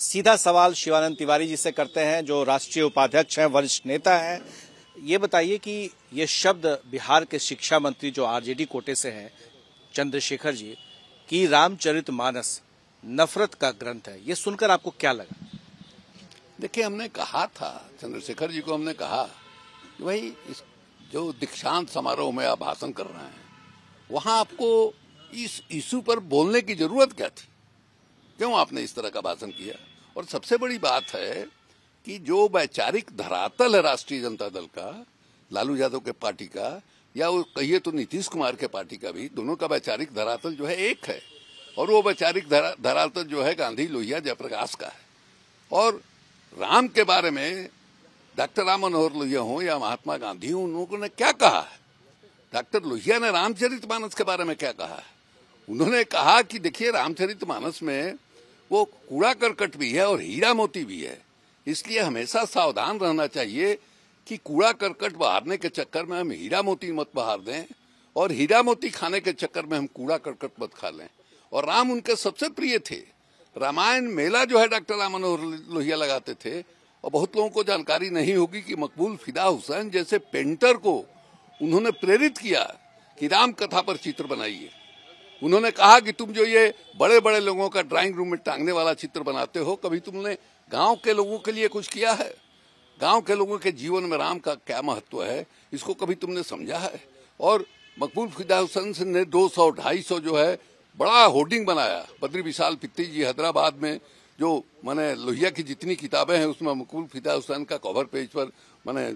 सीधा सवाल शिवानंद तिवारी जी से करते हैं जो राष्ट्रीय उपाध्यक्ष हैं वरिष्ठ नेता हैं ये बताइए कि ये शब्द बिहार के शिक्षा मंत्री जो आरजेडी कोटे से हैं चंद्रशेखर जी की रामचरित मानस नफरत का ग्रंथ है ये सुनकर आपको क्या लगा देखिए हमने कहा था चंद्रशेखर जी को हमने कहा कि भाई इस जो दीक्षांत समारोह में आप भाषण कर रहे हैं वहां आपको इस इशू पर बोलने की जरूरत क्या थी क्यों आपने इस तरह का भाषण किया और सबसे बड़ी बात है कि जो वैचारिक धरातल है राष्ट्रीय जनता दल का लालू यादव के पार्टी का या वो कहिए तो नीतीश कुमार के पार्टी का भी दोनों का वैचारिक धरातल जो है एक है और वो वैचारिक धरातल जो है गांधी लोहिया जयप्रकाश का है और राम के बारे में डॉक्टर राम मनोहर लोहिया हों या महात्मा गांधी हों उन लोगों ने क्या कहा है डॉक्टर लोहिया ने रामचरित मानस के बारे में क्या कहा है उन्होंने कहा कि देखिए रामचरित मानस में वो कूड़ा करकट भी है और हीरा मोती भी है इसलिए हमेशा सावधान रहना चाहिए कि कूड़ा करकट बहारने के चक्कर में हम हीरा मोती मत बहार दें और हीरा मोती खाने के चक्कर में हम कूड़ा करकट मत खा लें और राम उनके सबसे प्रिय थे रामायण मेला जो है डॉक्टर राम मनोहर लोहिया लगाते थे और बहुत लोगों को जानकारी नहीं होगी कि मकबूल फिदा हुसैन जैसे पेंटर को उन्होंने प्रेरित किया कि राम कथा पर चित्र बनाइए उन्होंने कहा कि तुम जो ये बड़े बड़े लोगों का ड्राइंग रूम में टांगने वाला चित्र बनाते हो कभी तुमने गांव के लोगों के लिए कुछ किया है गांव के लोगों के जीवन में राम का क्या महत्व है इसको कभी तुमने समझा है और मकबूल फिदा हुसैन ने दो सौ ढाई सौ जो है बड़ा होर्डिंग बनाया बद्री विशाल पित्ती जी हैदराबाद में जो मैंने लोहिया की जितनी किताबें हैं उसमें मकबूल फिदा हुसैन का कवर पेज पर मैंने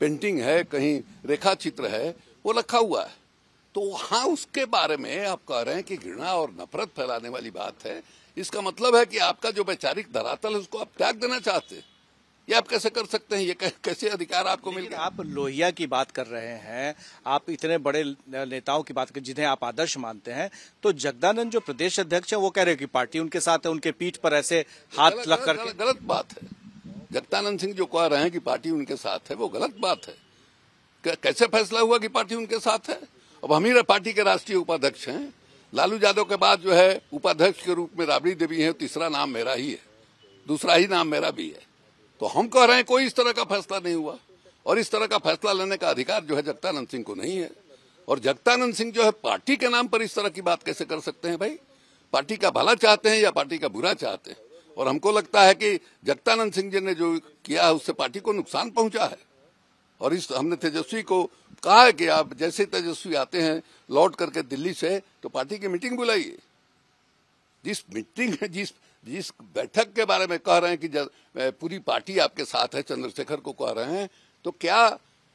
पेंटिंग है कहीं रेखा चित्र है वो रखा हुआ है तो वहाँ उसके बारे में आप कह रहे हैं कि घृणा और नफरत फैलाने वाली बात है इसका मतलब है कि आपका जो वैचारिक धरातल है उसको आप त्याग देना चाहते हैं ये आप कैसे कर सकते हैं ये कैसे अधिकार आपको मिल गया आप लोहिया की बात कर रहे हैं आप इतने बड़े नेताओं की बात कर जिन्हें आप आदर्श मानते हैं तो जगदानंद जो प्रदेश अध्यक्ष है वो कह रहे हैं कि पार्टी उनके साथ है उनके पीठ पर ऐसे हाथ लग कर गलत बात है जगदानंद सिंह जो कह रहे हैं कि पार्टी उनके साथ है वो गलत बात है कैसे फैसला हुआ कि पार्टी उनके साथ है अब हम ही पार्टी के राष्ट्रीय उपाध्यक्ष हैं लालू यादव के बाद जो है उपाध्यक्ष के रूप में राबड़ी देवी है तीसरा नाम मेरा ही है दूसरा ही नाम मेरा भी है तो हम कह रहे हैं कोई इस तरह का फैसला नहीं हुआ और इस तरह का फैसला लेने का अधिकार जो है जगतानंद सिंह को नहीं है और जगतानंद सिंह जो है पार्टी के नाम पर इस तरह की बात कैसे कर सकते हैं भाई पार्टी का भला चाहते हैं या पार्टी का बुरा चाहते हैं और हमको लगता है कि जगतानंद सिंह जी ने जो किया है उससे पार्टी को नुकसान पहुंचा है और इस हमने तेजस्वी को कहा है कि आप जैसे तेजस्वी आते हैं लौट करके दिल्ली से तो पार्टी की मीटिंग बुलाइए जिस मीटिंग जिस जिस बैठक के बारे में कह रहे हैं कि पूरी पार्टी आपके साथ है चंद्रशेखर को कह रहे हैं तो क्या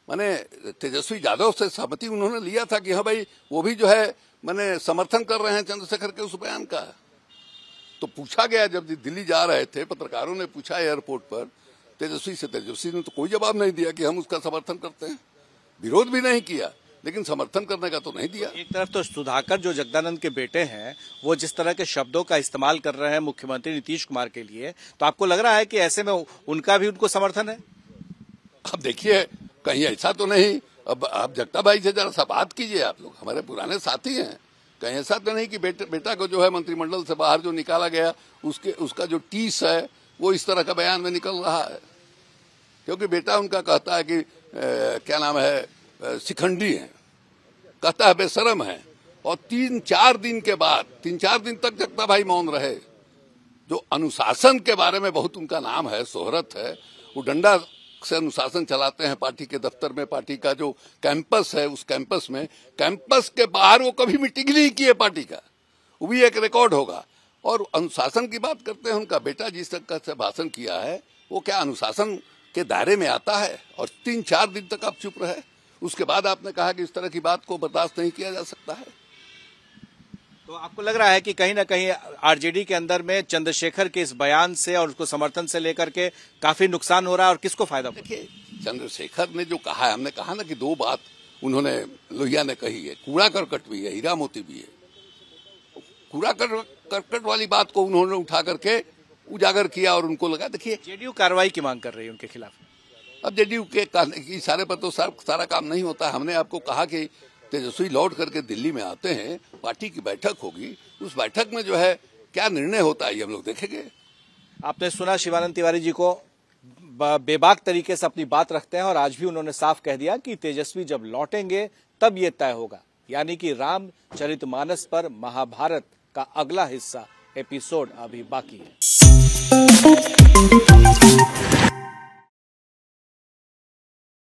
मैंने तेजस्वी यादव से सहमति उन्होंने लिया था कि हाँ भाई वो भी जो है मैंने समर्थन कर रहे हैं चंद्रशेखर के उस बयान का तो पूछा गया जब दिल्ली जा रहे थे पत्रकारों ने पूछा एयरपोर्ट पर तेजस्वी से तेजस्वी ने तो कोई जवाब नहीं दिया कि हम उसका समर्थन करते हैं विरोध भी नहीं किया लेकिन समर्थन करने का तो नहीं दिया एक तरफ तो सुधाकर जो जगदानंद के बेटे हैं वो जिस तरह के शब्दों का इस्तेमाल कर रहे हैं मुख्यमंत्री नीतीश कुमार के लिए तो आपको लग रहा है कि ऐसे में उनका भी उनको समर्थन है अब देखिए कहीं ऐसा तो नहीं अब आप जगता भाई से जरा सा बात कीजिए आप लोग हमारे पुराने साथी हैं कहीं ऐसा तो नहीं कि बेटा को जो है मंत्रिमंडल से बाहर जो निकाला गया उसके उसका जो टीस है वो इस तरह का बयान में निकल रहा है क्योंकि बेटा उनका कहता है कि ए, क्या नाम है शिखंडी है कहता है बेशरम है और तीन चार दिन के बाद तीन चार दिन तक जगता भाई मौन रहे जो अनुशासन के बारे में बहुत उनका नाम है शोहरत है वो डंडा से अनुशासन चलाते हैं पार्टी के दफ्तर में पार्टी का जो कैंपस है उस कैंपस में कैंपस के बाहर वो कभी मीटिंग नहीं किए पार्टी का वो भी एक रिकॉर्ड होगा और अनुशासन की बात करते हैं उनका बेटा जिस तरह से भाषण किया है वो क्या अनुशासन के दायरे में आता है और तीन चार दिन तक आप चुप रहे उसके बाद आपने कहा कि इस तरह की बात को बर्दाश्त नहीं किया जा सकता है तो आपको लग रहा है कि कहीं ना कहीं आरजेडी के अंदर में चंद्रशेखर के इस बयान से और उसको समर्थन से लेकर के काफी नुकसान हो रहा है और किसको फायदा देखिए चंद्रशेखर ने जो कहा है हमने कहा ना कि दो बात उन्होंने लोहिया ने कही है कूड़ा करकट भी है हीरा मोती भी है कूड़ा करकट करकट वाली बात को उन्होंने उठा करके उजागर किया और उनको लगा देखिए जेडीयू कार्रवाई की मांग कर रही है उनके खिलाफ अब जेडीयू के इशारे पर तो सारा काम नहीं होता हमने आपको कहा कि तेजस्वी लौट करके दिल्ली में आते हैं पार्टी की बैठक होगी उस बैठक में जो है क्या निर्णय होता है ये हम लोग देखेंगे आपने सुना शिवानंद तिवारी जी को बेबाक तरीके से अपनी बात रखते हैं और आज भी उन्होंने साफ कह दिया कि तेजस्वी जब लौटेंगे तब ये तय होगा यानी कि राम मानस पर महाभारत का अगला हिस्सा एपिसोड अभी बाकी है